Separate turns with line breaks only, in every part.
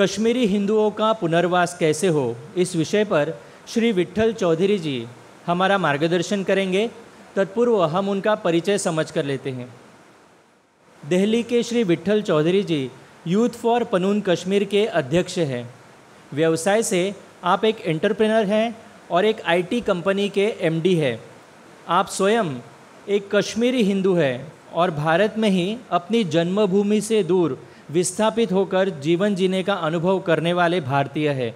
कश्मीरी हिंदुओं का पुनर्वास कैसे हो इस विषय पर श्री विट्ठल चौधरी जी हमारा मार्गदर्शन करेंगे तत्पूर्व हम उनका परिचय समझ कर लेते हैं दिल्ली के श्री विट्ठल चौधरी जी यूथ फॉर पनून कश्मीर के अध्यक्ष हैं व्यवसाय से आप एक एंटरप्रेनर हैं और एक आईटी कंपनी के एमडी है आप स्वयं एक कश्मीरी हिंदू हैं और भारत में ही अपनी जन्मभूमि से दूर विस्थापित होकर जीवन जीने का अनुभव करने वाले भारतीय है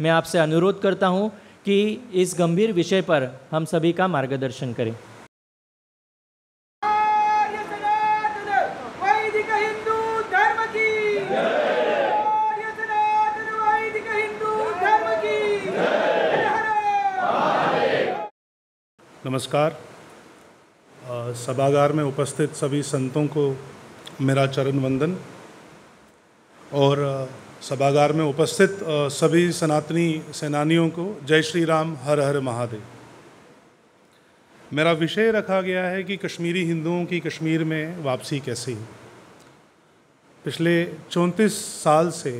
मैं आपसे अनुरोध करता हूँ कि इस गंभीर विषय पर हम सभी का मार्गदर्शन करें नमस्कार सभागार में उपस्थित सभी संतों को मेरा चरण वंदन और सभागार में उपस्थित सभी सनातनी सेनानियों को जय श्री राम हर हर महादेव मेरा विषय रखा गया है कि कश्मीरी हिंदुओं की कश्मीर में वापसी कैसी है पिछले चौंतीस साल से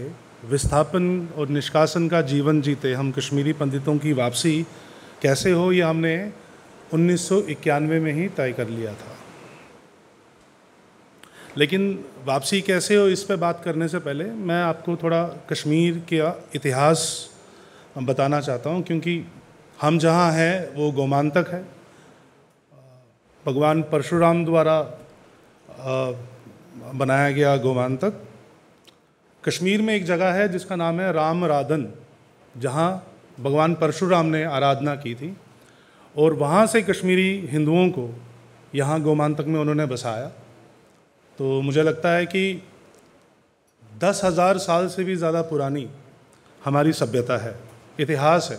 विस्थापन और निष्कासन का जीवन जीते हम कश्मीरी पंडितों की वापसी कैसे हो यह हमने उन्नीस में ही तय कर लिया था लेकिन वापसी कैसे हो इस पर बात करने से पहले मैं आपको थोड़ा कश्मीर का इतिहास बताना चाहता हूँ क्योंकि हम जहाँ हैं वो गोमांतक है भगवान परशुराम द्वारा बनाया गया गोमांतक कश्मीर में एक जगह है जिसका नाम है राम राधन जहाँ भगवान परशुराम ने आराधना की थी और वहाँ से कश्मीरी हिंदुओं को यहाँ गोमांतक में उन्होंने बसाया तो मुझे लगता है कि दस हज़ार साल से भी ज़्यादा पुरानी हमारी सभ्यता है इतिहास है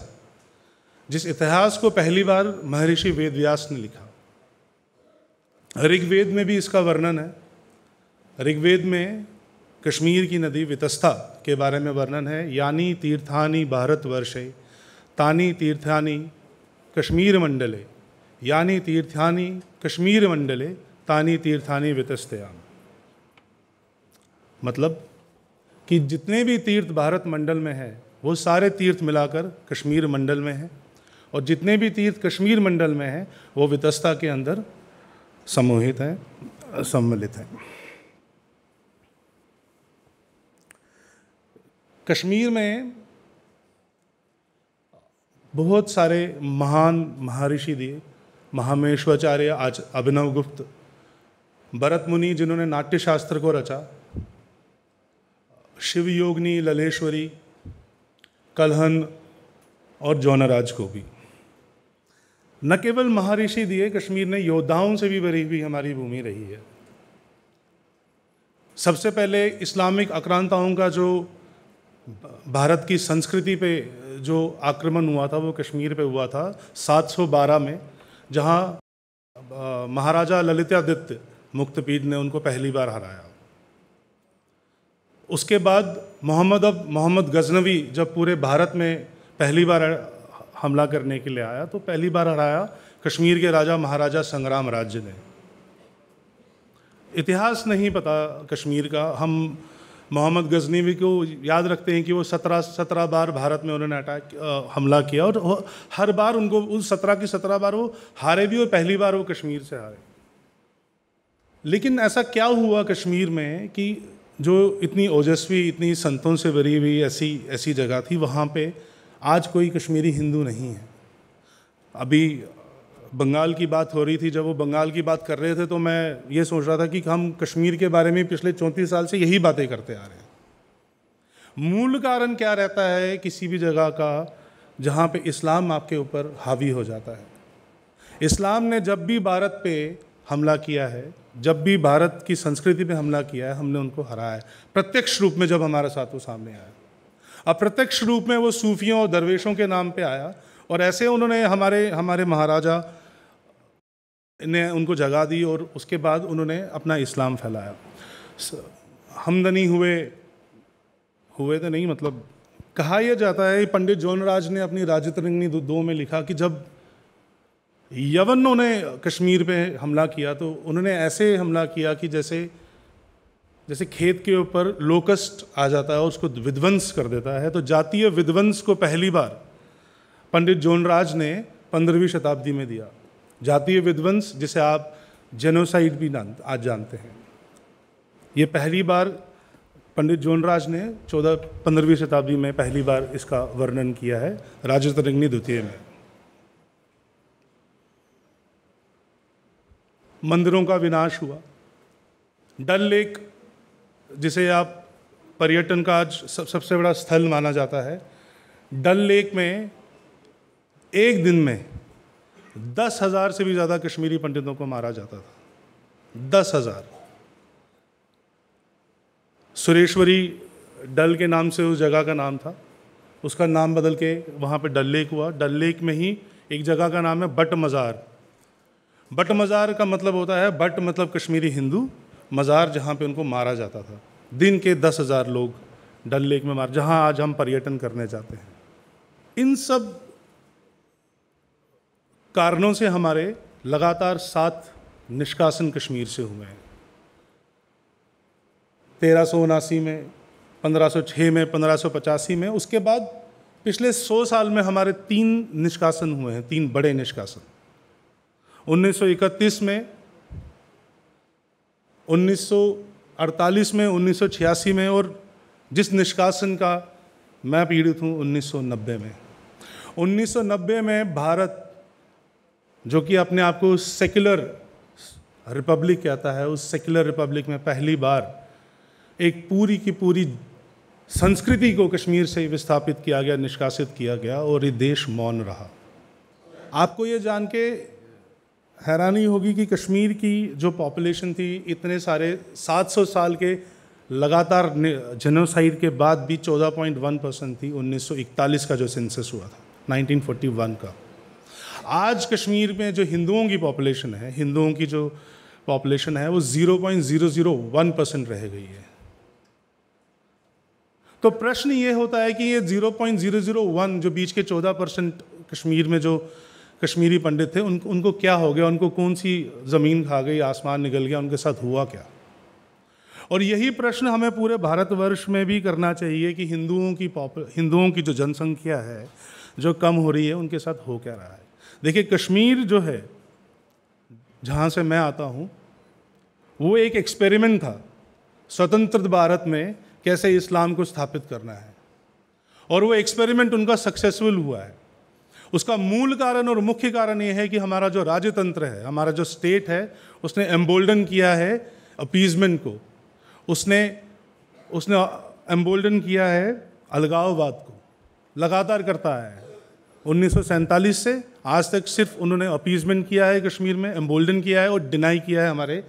जिस इतिहास को पहली बार महर्षि वेद व्यास ने लिखा ऋग्वेद में भी इसका वर्णन है ऋग्वेद में कश्मीर की नदी वितस्था के बारे में वर्णन है यानी तीर्थानी भारतवर्षे तानी तीर्थानी कश्मीर मंडले यानी तीर्थानी कश्मीर मंडले तानी तीर्थानी वितस्तयाम मतलब कि जितने भी तीर्थ भारत मंडल में हैं वो सारे तीर्थ मिलाकर कश्मीर मंडल में हैं और जितने भी तीर्थ कश्मीर मंडल में हैं वो वितस्ता के अंदर समूहित हैं सम्मिलित हैं कश्मीर में बहुत सारे महान महर्षि दिए महामेश्वाचार्य आज अभिनव गुप्त भरत मुनि जिन्होंने नाट्यशास्त्र को रचा शिव योगनी ललेश्वरी कलहन और जौनराज को भी न केवल महर्षि दिए कश्मीर ने योद्धाओं से भी भरी हुई हमारी भूमि रही है सबसे पहले इस्लामिक आक्रांताओं का जो भारत की संस्कृति पे जो आक्रमण हुआ था वो कश्मीर पे हुआ था 712 में जहाँ महाराजा ललितादित्य मुक्तपीठ ने उनको पहली बार हराया उसके बाद मोहम्मद अब मोहम्मद गजनवी जब पूरे भारत में पहली बार हमला करने के लिए आया तो पहली बार हराया कश्मीर के राजा महाराजा संग्राम राज्य ने इतिहास नहीं पता कश्मीर का हम मोहम्मद गजनवी को याद रखते हैं कि वो सत्रह सत्रह बार भारत में उन्होंने अटैक हमला किया और हर बार उनको उस सत्रह की सत्रह बार वो हारे भी और पहली बार वो कश्मीर से हारे लेकिन ऐसा क्या हुआ कश्मीर में कि जो इतनी ओजस्वी इतनी संतों से भरी हुई ऐसी ऐसी जगह थी वहाँ पे आज कोई कश्मीरी हिंदू नहीं है अभी बंगाल की बात हो रही थी जब वो बंगाल की बात कर रहे थे तो मैं ये सोच रहा था कि हम कश्मीर के बारे में पिछले चौंतीस साल से यही बातें करते आ रहे हैं मूल कारण क्या रहता है किसी भी जगह का जहाँ पे इस्लाम आपके ऊपर हावी हो जाता है इस्लाम ने जब भी भारत पे हमला किया है जब भी भारत की संस्कृति पे हमला किया है हमने उनको हराया है प्रत्यक्ष रूप में जब हमारा साथ वो सामने आया अप्रत्यक्ष रूप में वो सूफियों और दरवेशों के नाम पे आया और ऐसे उन्होंने हमारे हमारे महाराजा ने उनको जगा दी और उसके बाद उन्होंने अपना इस्लाम फैलाया हमदनी हुए हुए तो नहीं मतलब कहा यह जाता है पंडित जौनराज ने अपनी राजतरंगनी दो में लिखा कि जब यवनों ने कश्मीर पे हमला किया तो उन्होंने ऐसे हमला किया कि जैसे जैसे खेत के ऊपर लोकस्ट आ जाता है उसको विध्वंस कर देता है तो जातीय विध्वंस को पहली बार पंडित जोनराज ने पंद्रहवीं शताब्दी में दिया जातीय विध्वंस जिसे आप जेनोसाइड भी आज जानते हैं ये पहली बार पंडित जोनराज ने चौदह पंद्रहवीं शताब्दी में पहली बार इसका वर्णन किया है राजतरंगनी द्वितीय में मंदिरों का विनाश हुआ डल लेक जिसे आप पर्यटन का आज सब सबसे बड़ा स्थल माना जाता है डल लेक में एक दिन में दस हज़ार से भी ज़्यादा कश्मीरी पंडितों को मारा जाता था दस हज़ार सुरेश्वरी डल के नाम से उस जगह का नाम था उसका नाम बदल के वहाँ पे डल लेक हुआ डल लेक में ही एक जगह का नाम है बट मज़ार बट मज़ार का मतलब होता है बट मतलब कश्मीरी हिंदू मज़ार जहाँ पे उनको मारा जाता था दिन के दस हज़ार लोग डल लेक में मार जहाँ आज हम पर्यटन करने जाते हैं इन सब कारणों से हमारे लगातार सात निष्कासन कश्मीर से हुए हैं तेरह सौ उनासी में पंद्रह सौ छः में पंद्रह सौ पचासी में उसके बाद पिछले सौ साल में हमारे तीन निष्कासन हुए हैं तीन बड़े निष्कासन 1931 में 1948 में 1986 में और जिस निष्कासन का मैं पीड़ित हूँ 1990 में 1990 में भारत जो कि अपने आप को सेक्युलर रिपब्लिक कहता है उस सेक्युलर रिपब्लिक में पहली बार एक पूरी की पूरी संस्कृति को कश्मीर से विस्थापित किया गया निष्कासित किया गया और ये देश मौन रहा आपको ये जान के हैरानी होगी कि कश्मीर की जो पॉपुलेशन थी इतने सारे 700 साल के लगातार जनोसाइड के बाद भी 14.1 परसेंट थी 1941 का जो सेंसस हुआ था 1941 का आज कश्मीर में जो हिंदुओं की पॉपुलेशन है हिंदुओं की जो पॉपुलेशन है वो 0.001 परसेंट रह गई है तो प्रश्न ये होता है कि ये 0.001 जो बीच के 14 परसेंट कश्मीर में जो कश्मीरी पंडित थे उन उनको क्या हो गया उनको कौन सी ज़मीन खा गई आसमान निकल गया उनके साथ हुआ क्या और यही प्रश्न हमें पूरे भारतवर्ष में भी करना चाहिए कि हिंदुओं की हिंदुओं की जो जनसंख्या है जो कम हो रही है उनके साथ हो क्या रहा है देखिए कश्मीर जो है जहाँ से मैं आता हूँ वो एक एक्सपेरिमेंट था स्वतंत्र भारत में कैसे इस्लाम को स्थापित करना है और वो एक्सपेरिमेंट उनका सक्सेसफुल हुआ है उसका मूल कारण और मुख्य कारण ये है कि हमारा जो राजतंत्र है हमारा जो स्टेट है उसने एम्बोल्डन किया है अपीजमेंट को उसने उसने एम्बोल्डन किया है अलगाववाद को लगातार करता है उन्नीस से आज तक सिर्फ उन्होंने अपीजमेंट किया है कश्मीर में एम्बोल्डन किया है और डिनाई किया है हमारे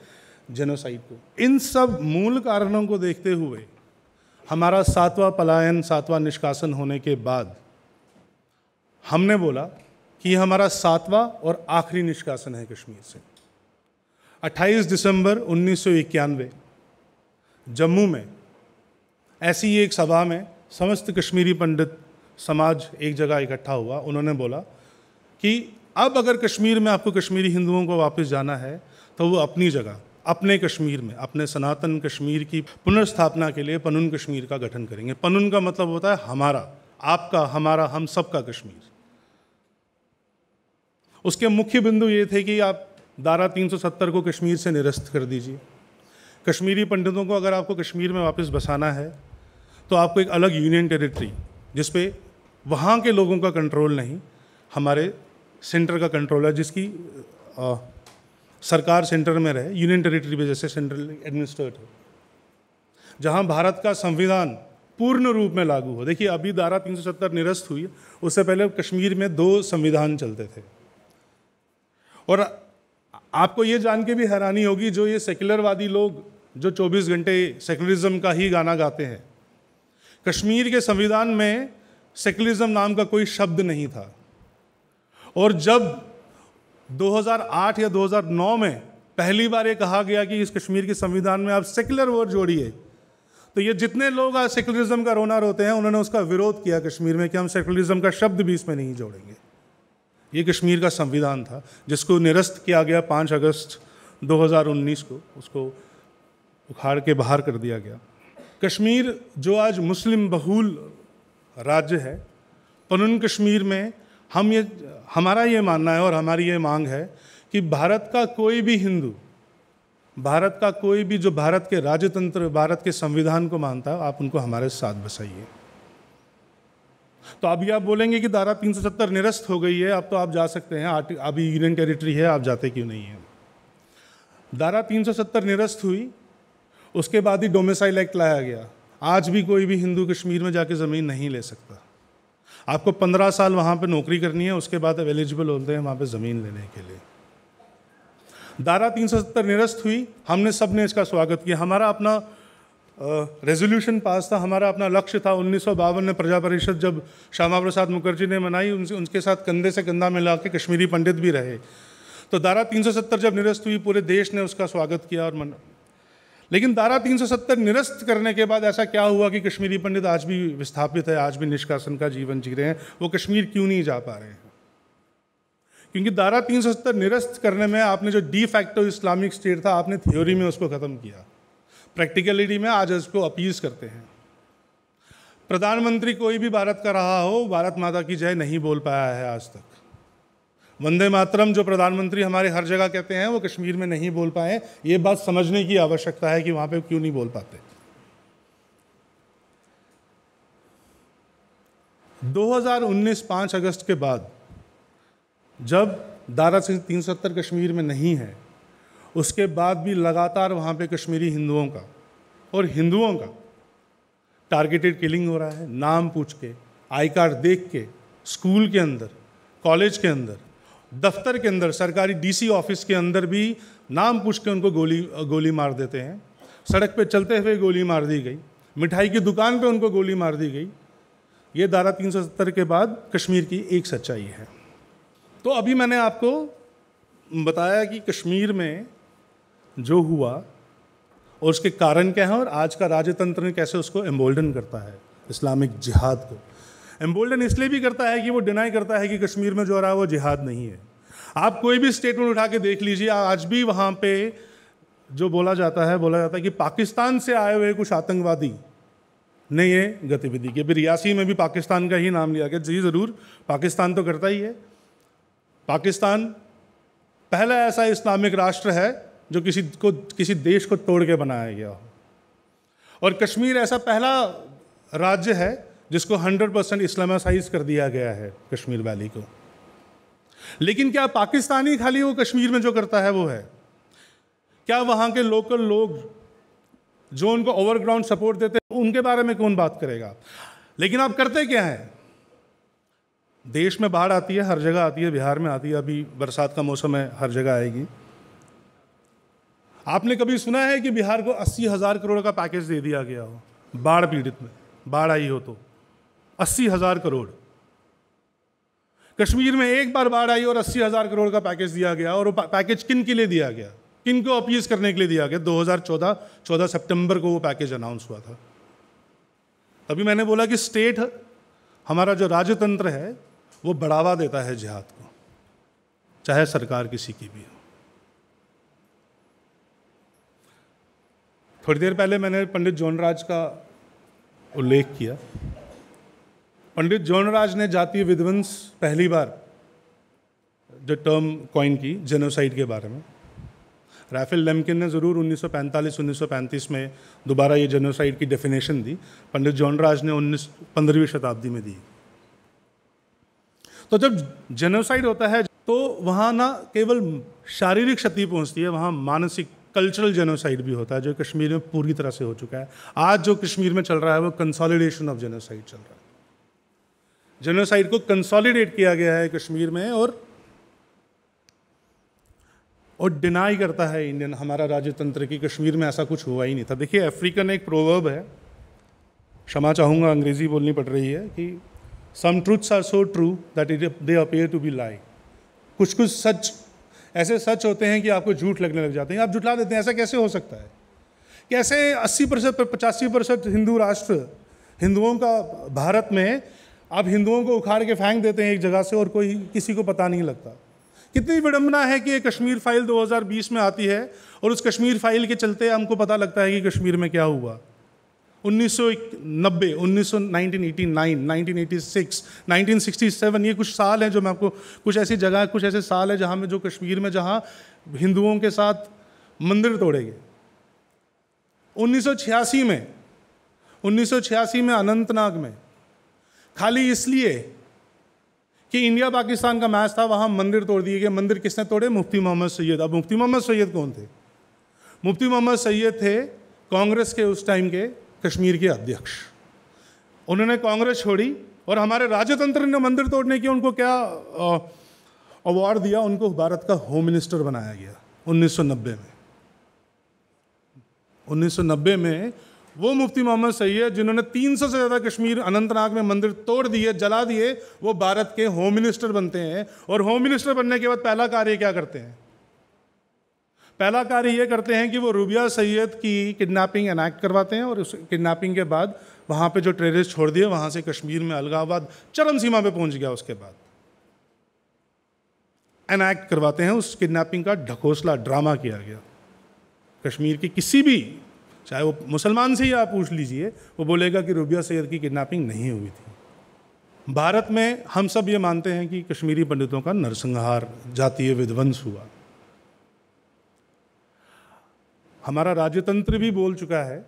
जेनोसाइड को इन सब मूल कारणों को देखते हुए हमारा सातवां पलायन सातवां निष्कासन होने के बाद हमने बोला कि यह हमारा सातवां और आखिरी निष्कासन है कश्मीर से 28 दिसंबर उन्नीस जम्मू में ऐसी ही एक सभा में समस्त कश्मीरी पंडित समाज एक जगह इकट्ठा हुआ उन्होंने बोला कि अब अगर कश्मीर में आपको कश्मीरी हिंदुओं को वापस जाना है तो वो अपनी जगह अपने कश्मीर में अपने सनातन कश्मीर की पुनर्स्थापना के लिए पनुन कश्मीर का गठन करेंगे पनुन का मतलब होता है हमारा आपका हमारा हम सब का कश्मीर उसके मुख्य बिंदु ये थे कि आप दारा 370 को कश्मीर से निरस्त कर दीजिए कश्मीरी पंडितों को अगर आपको कश्मीर में वापस बसाना है तो आपको एक अलग यूनियन टेरिटरी जिस पे वहाँ के लोगों का कंट्रोल नहीं हमारे सेंटर का कंट्रोल है जिसकी आ, सरकार सेंटर में रहे यूनियन टेरिटरी पे जैसे सेंट्रल एडमिनिस्ट्रेट हो जहाँ भारत का संविधान पूर्ण रूप में लागू हो देखिए अभी दारा 370 निरस्त हुई उससे पहले कश्मीर में दो संविधान चलते थे और आपको ये जान के भी हैरानी होगी जो ये सेकुलरवादी लोग जो 24 घंटे सेक्युलरिज्म का ही गाना गाते हैं कश्मीर के संविधान में सेकुलरिज्म नाम का कोई शब्द नहीं था और जब 2008 या 2009 में पहली बार ये कहा गया कि इस कश्मीर के संविधान में आप सेक्युलर वर्ड जोड़िए तो ये जितने लोग आज सेकुलरिज्म का रोना रोते हैं उन्होंने उसका विरोध किया कश्मीर में कि हम सेक्युलरिज्म का शब्द भी इसमें नहीं जोड़ेंगे ये कश्मीर का संविधान था जिसको निरस्त किया गया पाँच अगस्त 2019 को उसको उखाड़ के बाहर कर दिया गया कश्मीर जो आज मुस्लिम बहुल राज्य है पनुन कश्मीर में हम ये हमारा ये मानना है और हमारी ये मांग है कि भारत का कोई भी हिंदू भारत का कोई भी जो भारत के राजतंत्र भारत के संविधान को मानता है आप उनको हमारे साथ बसाइए तो अभी आप बोलेंगे कि धारा 370 निरस्त हो गई है अब तो आप जा सकते हैं अभी यूनियन टेरिटरी है आप जाते क्यों नहीं हैं धारा 370 निरस्त हुई उसके बाद ही डोमेसाइल एक्ट लाया गया आज भी कोई भी हिंदू कश्मीर में जाके ज़मीन नहीं ले सकता आपको पंद्रह साल वहाँ पे नौकरी करनी है उसके बाद अब एलिजिबल होते हैं वहाँ पे ज़मीन लेने के लिए दारा 370 निरस्त हुई हमने सब ने इसका स्वागत किया हमारा अपना रेजोल्यूशन पास था हमारा अपना लक्ष्य था उन्नीस में प्रजा परिषद जब श्यामा प्रसाद मुखर्जी ने मनाई उनसे उनके साथ कंधे से कंधा मिला के कश्मीरी पंडित भी रहे तो दारा 370 जब निरस्त हुई पूरे देश ने उसका स्वागत किया और मना लेकिन दारा 370 निरस्त करने के बाद ऐसा क्या हुआ कि कश्मीरी पंडित आज भी विस्थापित है आज भी निष्कासन का जीवन जी रहे हैं वो कश्मीर क्यों नहीं जा पा रहे हैं क्योंकि दारा 370 निरस्त करने में आपने जो डी फैक्टो इस्लामिक स्टेट था आपने थ्योरी में उसको ख़त्म किया प्रैक्टिकलिटी में आज इसको अपीज करते हैं प्रधानमंत्री कोई भी भारत का रहा हो भारत माता की जय नहीं बोल पाया है आज तक वंदे मातरम जो प्रधानमंत्री हमारे हर जगह कहते हैं वो कश्मीर में नहीं बोल पाए ये बात समझने की आवश्यकता है कि वहाँ पे क्यों नहीं बोल पाते 2019 पाँच अगस्त के बाद जब दारा सिंह तीन कश्मीर में नहीं है उसके बाद भी लगातार वहाँ पे कश्मीरी हिंदुओं का और हिंदुओं का टारगेटेड किलिंग हो रहा है नाम पूछ के आई कार्ड देख के स्कूल के अंदर कॉलेज के अंदर दफ्तर के अंदर सरकारी डीसी ऑफिस के अंदर भी नाम पूछ के उनको गोली गोली मार देते हैं सड़क पे चलते हुए गोली मार दी गई मिठाई की दुकान पे उनको गोली मार दी गई ये धारा 370 के बाद कश्मीर की एक सच्चाई है तो अभी मैंने आपको बताया कि कश्मीर में जो हुआ और उसके कारण क्या है और आज का राजतंत्र ने कैसे उसको एम्बोल्डन करता है इस्लामिक जिहाद को एम्बोल्डन इसलिए भी करता है कि वो डिनाई करता है कि कश्मीर में जो रहा है वो जिहाद नहीं है आप कोई भी स्टेटमेंट उठा के देख लीजिए आज भी वहाँ पे जो बोला जाता है बोला जाता है कि पाकिस्तान से आए हुए कुछ आतंकवादी ने ये गतिविधि की अभी रियासी में भी पाकिस्तान का ही नाम लिया गया जी ज़रूर पाकिस्तान तो करता ही है पाकिस्तान पहला ऐसा इस्लामिक राष्ट्र है जो किसी को किसी देश को तोड़ के बनाया गया हो और कश्मीर ऐसा पहला राज्य है जिसको 100 परसेंट इस्लामासाइज कर दिया गया है कश्मीर वैली को लेकिन क्या पाकिस्तानी खाली वो कश्मीर में जो करता है वो है क्या वहाँ के लोकल लोग जो उनको ओवरग्राउंड सपोर्ट देते हैं उनके बारे में कौन बात करेगा लेकिन आप करते क्या हैं देश में बाढ़ आती है हर जगह आती है बिहार में आती है अभी बरसात का मौसम है हर जगह आएगी आपने कभी सुना है कि बिहार को अस्सी हज़ार करोड़ का पैकेज दे दिया गया हो बाढ़ पीड़ित में बाढ़ आई हो तो अस्सी हज़ार करोड़ कश्मीर में एक बार बाढ़ आई और अस्सी हज़ार करोड़ का पैकेज दिया गया और वो पैकेज किन के लिए दिया गया किन को अपीज करने के लिए दिया गया 2014 14 सितंबर को वो पैकेज अनाउंस हुआ था तभी मैंने बोला कि स्टेट हमारा जो राजतंत्र है वो बढ़ावा देता है जिहाद को चाहे सरकार किसी की भी हो थोड़ी देर पहले मैंने पंडित जौनराज का उल्लेख किया पंडित जौनराज ने जातीय विध्वंस पहली बार जो टर्म कॉइन की जेनोसाइड के बारे में राफेल लेमकिन ने ज़रूर 1945-1935 में दोबारा ये जेनोसाइड की डेफिनेशन दी पंडित जौनराज ने उन्नीस पंद्रहवीं शताब्दी में दी तो जब जेनोसाइड होता है तो वहाँ ना केवल शारीरिक क्षति पहुँचती है वहाँ मानसिक कल्चरल जेनोसाइड भी होता है जो कश्मीर में पूरी तरह से हो चुका है आज जो कश्मीर में चल रहा है वो कंसोलिडेशन ऑफ जेनोसाइड चल रहा है जेनोसाइड को कंसोलिडेट किया गया है कश्मीर में और और डिनाई करता है इंडियन हमारा राजतंत्र की कश्मीर में ऐसा कुछ हुआ ही नहीं था देखिए अफ्रीकन एक प्रोवर्ब है क्षमा चाहूँगा अंग्रेज़ी बोलनी पड़ रही है कि some truths are so true that it they appear to be lie कुछ कुछ सच ऐसे सच होते हैं कि आपको झूठ लगने लग जाते हैं आप झुटला देते हैं ऐसा कैसे हो सकता है कैसे 80 परसेंट पचासी परसेंट हिंदू राष्ट्र हिंदुओं का भारत में आप हिंदुओं को उखाड़ के फेंक देते हैं एक जगह से और कोई किसी को पता नहीं लगता कितनी विडम्बना है कि कश्मीर फाइल 2020 में आती है और उस कश्मीर फाइल के चलते हमको पता लगता है कि कश्मीर में क्या हुआ 1990, 1989, 1986, 1967 ये कुछ साल हैं जो मैं आपको कुछ ऐसी जगह कुछ ऐसे साल हैं जहाँ में जो कश्मीर में जहाँ हिंदुओं के साथ मंदिर तोड़े गए 1986 में 1986 में अनंतनाग में खाली इसलिए कि इंडिया पाकिस्तान का मैच था वहाँ मंदिर तोड़ दिए गए मंदिर किसने तोड़े मुफ्ती मोहम्मद सैयद अब मुफ्ती मोहम्मद सैयद कौन थे मुफ्ती मोहम्मद सैयद थे कांग्रेस के उस टाइम के कश्मीर के अध्यक्ष उन्होंने कांग्रेस छोड़ी और हमारे राजतंत्र ने मंदिर तोड़ने की उनको क्या अवार्ड दिया उनको भारत का होम मिनिस्टर बनाया गया 1990 में 1990 में वो मुफ्ती मोहम्मद सैयद जिन्होंने 300 से ज़्यादा कश्मीर अनंतनाग में मंदिर तोड़ दिए जला दिए वो भारत के होम मिनिस्टर बनते हैं और होम मिनिस्टर बनने के बाद पहला कार्य क्या करते हैं पहला कार्य ये करते हैं कि वो रूबिया सैयद की किडनैपिंग एनैक्ट करवाते हैं और उस किडनैपिंग के बाद वहाँ पे जो टेररिस्ट छोड़ दिए वहाँ से कश्मीर में अलगाबाद चरम सीमा पे पहुँच गया उसके बाद एनैक्ट करवाते हैं उस किडनैपिंग का ढकोसला ड्रामा किया गया कश्मीर के किसी भी चाहे वो मुसलमान से ही आप पूछ लीजिए वो बोलेगा कि रूबिया सैयद की किडनैपिंग नहीं हुई थी भारत में हम सब ये मानते हैं कि कश्मीरी पंडितों का नरसंहार जातीय विध्वंस हुआ हमारा राजतंत्र भी बोल चुका है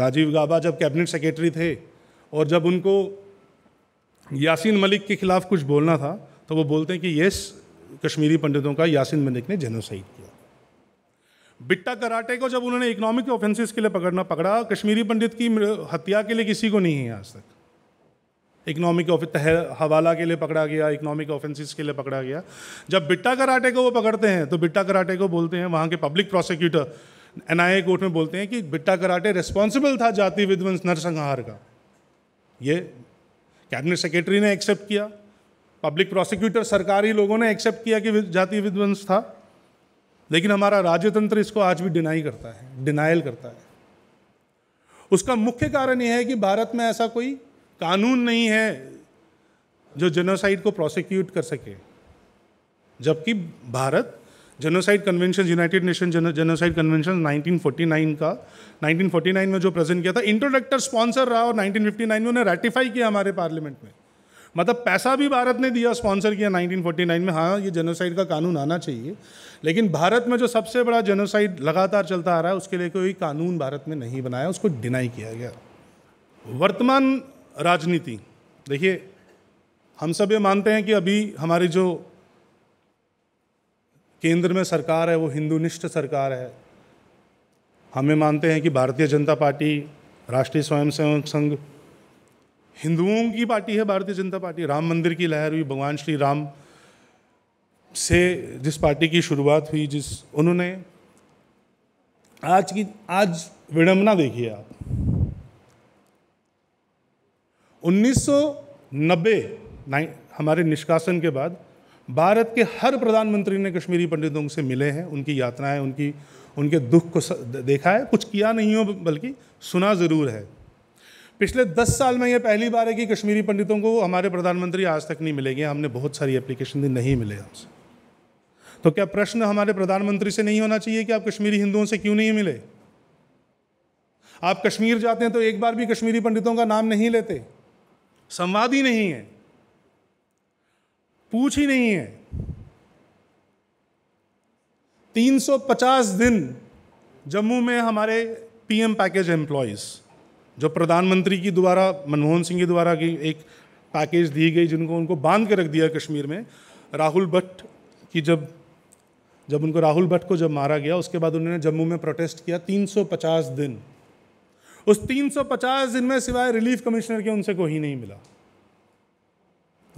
राजीव गाबा जब कैबिनेट सेक्रेटरी थे और जब उनको यासीन मलिक के खिलाफ कुछ बोलना था तो वो बोलते हैं कि यस कश्मीरी पंडितों का यासीन मलिक ने जेनोसाइड किया बिट्टा कराटे को जब उन्होंने इकोनॉमिक ऑफेंसेस के लिए पकड़ना पकड़ा कश्मीरी पंडित की हत्या के लिए किसी को नहीं है आज तक इकोनॉमिक हवाला के लिए पकड़ा गया इकोनॉमिक ऑफेंसेस के लिए पकड़ा गया जब बिट्टा कराटे को वो पकड़ते हैं तो बिट्टा कराटे को बोलते हैं वहाँ के पब्लिक प्रोसिक्यूटर एनआईए कोर्ट में बोलते हैं कि बिट्टा कराटे रिस्पॉन्सिबल था जाति विध्वंस नरसंहार का ये कैबिनेट सेक्रेटरी ने एक्सेप्ट किया पब्लिक प्रोसिक्यूटर सरकारी लोगों ने एक्सेप्ट किया कि जाति विध्वंस था लेकिन हमारा राज्यतंत्र इसको आज भी डिनाई करता है डिनाइल करता है उसका मुख्य कारण यह है कि भारत में ऐसा कोई कानून नहीं है जो जेनोसाइड को प्रोसिक्यूट कर सके जबकि Bharat genocide convention United Nation genocide convention 1949 का 1949 में जो प्रेजेंट किया था इंट्रोडक्टर स्पॉन्सर रहा और 1959 में उन्हें रेटिफाई किया हमारे पार्लियामेंट में मतलब पैसा भी भारत ने दिया स्पॉन्सर किया 1949 में हाँ ये जेनोसाइड का कानून आना चाहिए लेकिन भारत में जो सबसे बड़ा जेनोसाइड लगातार चलता आ रहा है उसके लिए कोई कानून भारत में नहीं बनाया उसको डिनाई किया गया वर्तमान राजनीति देखिए हम सब ये मानते हैं कि अभी हमारी जो केंद्र में सरकार है वो निष्ठ सरकार है हमें मानते हैं कि भारतीय जनता पार्टी राष्ट्रीय स्वयंसेवक संघ हिंदुओं की पार्टी है भारतीय जनता पार्टी राम मंदिर की लहर हुई भगवान श्री राम से जिस पार्टी की शुरुआत हुई जिस उन्होंने आज की आज विडम्बना देखिए आप 1990 हमारे निष्कासन के बाद भारत के हर प्रधानमंत्री ने कश्मीरी पंडितों से मिले हैं उनकी यात्राएं उनकी उनके दुख को देखा है कुछ किया नहीं हो बल्कि सुना ज़रूर है पिछले दस साल में यह पहली बार है कि कश्मीरी पंडितों को हमारे प्रधानमंत्री आज तक नहीं मिलेंगे हमने बहुत सारी एप्लीकेशन दी नहीं मिले हमसे तो क्या प्रश्न हमारे प्रधानमंत्री से नहीं होना चाहिए कि आप कश्मीरी हिंदुओं से क्यों नहीं मिले आप कश्मीर जाते हैं तो एक बार भी कश्मीरी पंडितों का नाम नहीं लेते संवाद ही नहीं है पूछ ही नहीं है 350 दिन जम्मू में हमारे पीएम पैकेज एम्प्लॉयज़ जो प्रधानमंत्री की द्वारा मनमोहन सिंह की द्वारा की एक पैकेज दी गई जिनको उनको बांध के रख दिया कश्मीर में राहुल भट्ट की जब जब उनको राहुल भट्ट को जब मारा गया उसके बाद उन्होंने जम्मू में प्रोटेस्ट किया 350 दिन उस 350 दिन में सिवाय रिलीफ कमिश्नर के उनसे कोई नहीं मिला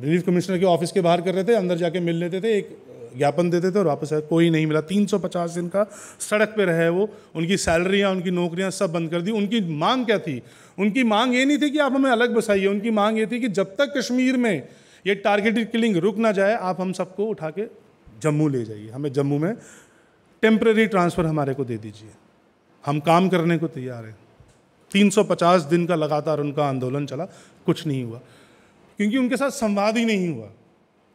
रिलीफ कमिश्नर के ऑफिस के बाहर कर रहे थे अंदर जाके मिल लेते थे एक ज्ञापन देते थे और वापस आए कोई नहीं मिला 350 दिन का सड़क पे रहे वो उनकी सैलरियाँ उनकी नौकरियाँ सब बंद कर दी उनकी मांग क्या थी उनकी मांग ये नहीं थी कि आप हमें अलग बसाइए उनकी मांग ये थी कि जब तक कश्मीर में ये टारगेटेड किलिंग रुक ना जाए आप हम सबको उठा के जम्मू ले जाइए हमें जम्मू में टेम्प्रेरी ट्रांसफ़र हमारे को दे दीजिए हम काम करने को तैयार हैं 350 दिन का लगातार उनका आंदोलन चला कुछ नहीं हुआ क्योंकि उनके साथ संवाद ही नहीं हुआ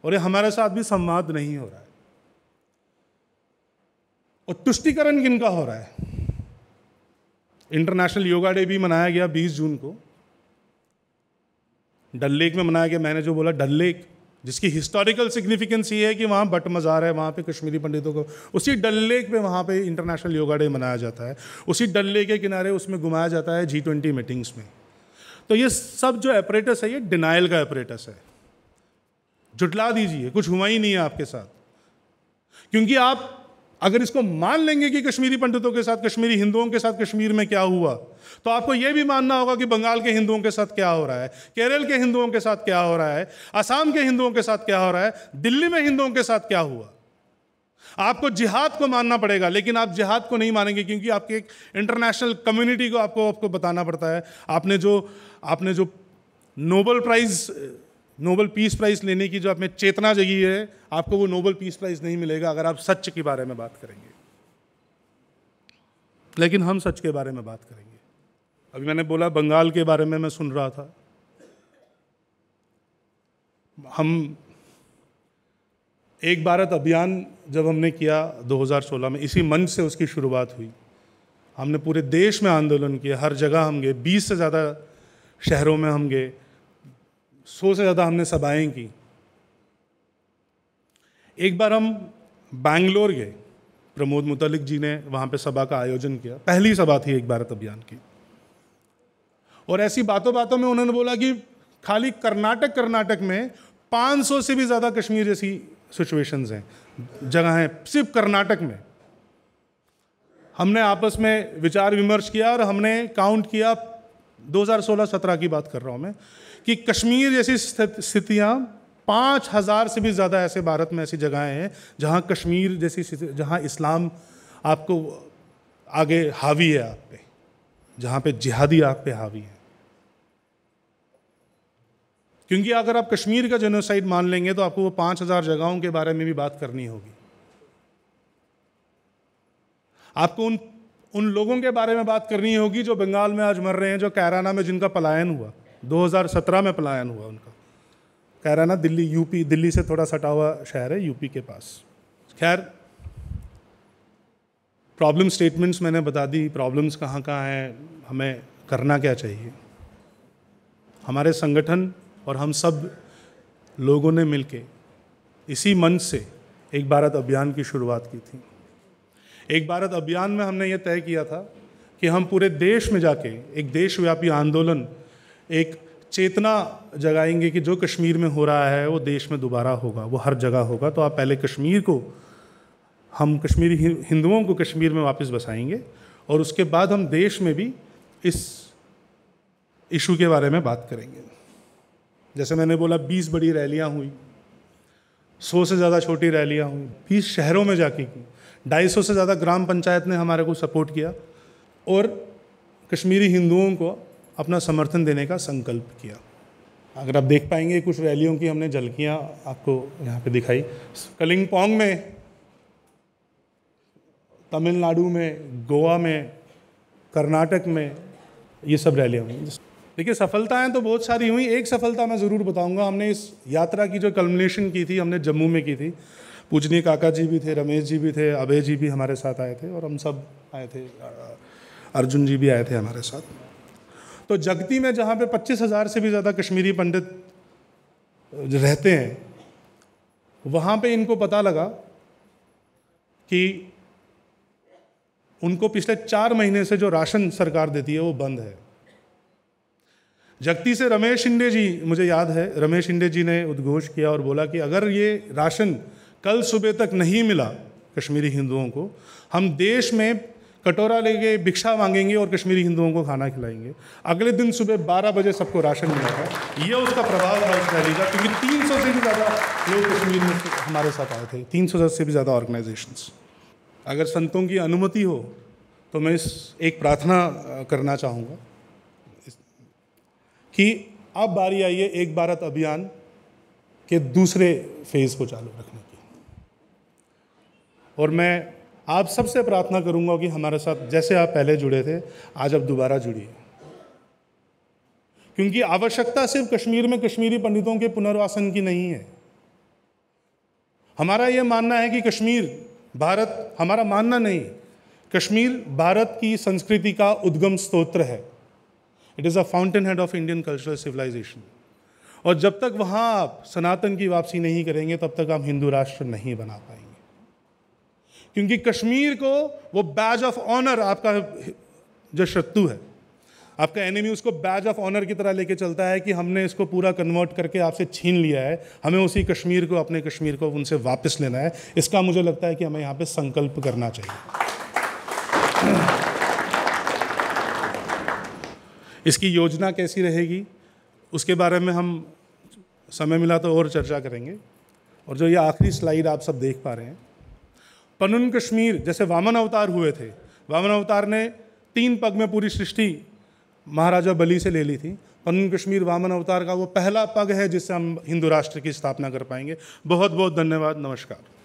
और ये हमारे साथ भी संवाद नहीं हो रहा है और तुष्टिकरण किनका हो रहा है इंटरनेशनल योगा डे भी मनाया गया 20 जून को डल लेक में मनाया गया मैंने जो बोला डल लेक जिसकी हिस्टोरिकल सिग्निफिकेंस ये है कि वहाँ बट मज़ार है वहाँ पे कश्मीरी पंडितों को उसी डल लेक में वहाँ पे इंटरनेशनल योगा डे मनाया जाता है उसी डल लेक के किनारे उसमें घुमाया जाता है जी ट्वेंटी मीटिंग्स में तो ये सब जो एपरेटस है ये डिनाइल का एपरेटस है जुटला दीजिए कुछ हुआ ही नहीं है आपके साथ क्योंकि आप अगर इसको मान लेंगे कि कश्मीरी पंडितों के साथ कश्मीरी हिंदुओं के साथ कश्मीर में क्या हुआ तो आपको यह भी मानना होगा कि बंगाल के हिंदुओं के साथ क्या हो रहा है केरल के हिंदुओं के साथ क्या हो रहा है असम के हिंदुओं के साथ क्या हो रहा है दिल्ली में हिंदुओं के साथ क्या हुआ आपको जिहाद को मानना पड़ेगा लेकिन आप जिहाद को नहीं मानेंगे क्योंकि आपके एक इंटरनेशनल कम्युनिटी को आपको आपको बताना पड़ता है आपने जो आपने जो Nobel prize Nobel peace prize लेने की जो आपने चेतना जगी है आपको वो नोबल पीस प्राइज़ नहीं मिलेगा अगर आप सच के बारे में बात करेंगे लेकिन हम सच के बारे में बात करेंगे अभी मैंने बोला बंगाल के बारे में मैं सुन रहा था हम एक भारत अभियान जब हमने किया 2016 में इसी मंच से उसकी शुरुआत हुई हमने पूरे देश में आंदोलन किया हर जगह हम गए 20 से ज़्यादा शहरों में हम गए 100 से ज़्यादा हमने सभाएँ की एक बार हम बैंगलोर गए प्रमोद मुतलिक जी ने वहाँ पे सभा का आयोजन किया पहली सभा थी एक भारत अभियान की और ऐसी बातों बातों में उन्होंने बोला कि खाली कर्नाटक कर्नाटक में 500 से भी ज़्यादा कश्मीर जैसी सिचुएशंस हैं जगह हैं सिर्फ कर्नाटक में हमने आपस में विचार विमर्श किया और हमने काउंट किया 2016-17 की बात कर रहा हूँ मैं कि कश्मीर जैसी स्थितियाँ पाँच हज़ार से भी ज़्यादा ऐसे भारत में ऐसी जगहें हैं जहाँ कश्मीर जैसी जहाँ इस्लाम आपको आगे हावी है आप पे जहाँ पे जिहादी आप पे हावी है क्योंकि अगर आप कश्मीर का जेनोसाइड मान लेंगे तो आपको वो पाँच हज़ार जगहों के बारे में भी बात करनी होगी आपको उन उन लोगों के बारे में बात करनी होगी जो बंगाल में आज मर रहे हैं जो कैराना में जिनका पलायन हुआ 2017 में पलायन हुआ उनका कैराना दिल्ली यूपी दिल्ली से थोड़ा सटा हुआ शहर है यूपी के पास खैर प्रॉब्लम स्टेटमेंट्स मैंने बता दी प्रॉब्लम्स कहाँ कहाँ हैं हमें करना क्या चाहिए हमारे संगठन और हम सब लोगों ने मिल इसी मंच से एक भारत अभियान की शुरुआत की थी एक भारत अभियान में हमने ये तय किया था कि हम पूरे देश में जाके एक देशव्यापी आंदोलन एक चेतना जगाएंगे कि जो कश्मीर में हो रहा है वो देश में दोबारा होगा वो हर जगह होगा तो आप पहले कश्मीर को हम कश्मीरी हिंदुओं को कश्मीर में वापस बसाएंगे और उसके बाद हम देश में भी इस इशू के बारे में बात करेंगे जैसे मैंने बोला बीस बड़ी रैलियाँ हुई सौ से ज़्यादा छोटी रैलियाँ हुई बीस शहरों में जाके की ढाई सौ से ज़्यादा ग्राम पंचायत ने हमारे को सपोर्ट किया और कश्मीरी हिंदुओं को अपना समर्थन देने का संकल्प किया अगर आप देख पाएंगे कुछ रैलियों की हमने झलकियाँ आपको यहाँ पे दिखाई कलिम्पोंग में तमिलनाडु में गोवा में कर्नाटक में ये सब रैलियाँ हुई देखिए सफलताएं तो बहुत सारी हुई एक सफलता मैं ज़रूर बताऊंगा हमने इस यात्रा की जो कलमिनेशन की थी हमने जम्मू में की थी पूजनी काका जी भी थे रमेश जी भी थे अभय जी भी हमारे साथ आए थे और हम सब आए थे अर्जुन जी भी आए थे हमारे साथ तो जगती में जहाँ पे पच्चीस हज़ार से भी ज़्यादा कश्मीरी पंडित रहते हैं वहाँ पे इनको पता लगा कि उनको पिछले चार महीने से जो राशन सरकार देती है वो बंद है जगती से रमेश शिंदे जी मुझे याद है रमेश शिंदे जी ने उद्घोष किया और बोला कि अगर ये राशन कल सुबह तक नहीं मिला कश्मीरी हिंदुओं को हम देश में कटोरा लेके भिक्षा मांगेंगे और कश्मीरी हिंदुओं को खाना खिलाएंगे अगले दिन सुबह 12 बजे सबको राशन मिला था ये उसका प्रभाव था उस रैली का क्योंकि 300 से भी ज़्यादा लोग कश्मीर में हमारे साथ आए थे 300 से भी ज़्यादा ऑर्गेनाइजेशंस अगर संतों की अनुमति हो तो मैं इस एक प्रार्थना करना चाहूँगा कि अब बारी आई है एक भारत अभियान के दूसरे फेज को चालू रखने की और मैं आप सबसे प्रार्थना करूंगा कि हमारे साथ जैसे आप पहले जुड़े थे आज आप दोबारा जुड़िए क्योंकि आवश्यकता सिर्फ कश्मीर में कश्मीरी पंडितों के पुनर्वासन की नहीं है हमारा यह मानना है कि कश्मीर भारत हमारा मानना नहीं कश्मीर भारत की संस्कृति का उद्गम स्त्रोत्र है it is a fountain head of Indian cultural civilisation और जब तक वहाँ आप सनातन की वापसी नहीं करेंगे तब तक आप हिंदू राष्ट्र नहीं बना पाएंगे क्योंकि कश्मीर को वो बैज ऑफ ऑनर आपका जो शत्रु है आपका एनिमी उसको बैज ऑफ ऑनर की तरह लेके चलता है कि हमने इसको पूरा कन्वर्ट करके आपसे छीन लिया है हमें उसी कश्मीर को अपने कश्मीर को उनसे वापस लेना है इसका मुझे लगता है कि हमें यहाँ पे संकल्प करना चाहिए इसकी योजना कैसी रहेगी उसके बारे में हम समय मिला तो और चर्चा करेंगे और जो ये आखिरी स्लाइड आप सब देख पा रहे हैं पनुन कश्मीर जैसे वामन अवतार हुए थे वामन अवतार ने तीन पग में पूरी सृष्टि महाराजा बली से ले ली थी पनुन कश्मीर वामन अवतार का वो पहला पग है जिससे हम हिंदू राष्ट्र की स्थापना कर पाएंगे बहुत बहुत धन्यवाद नमस्कार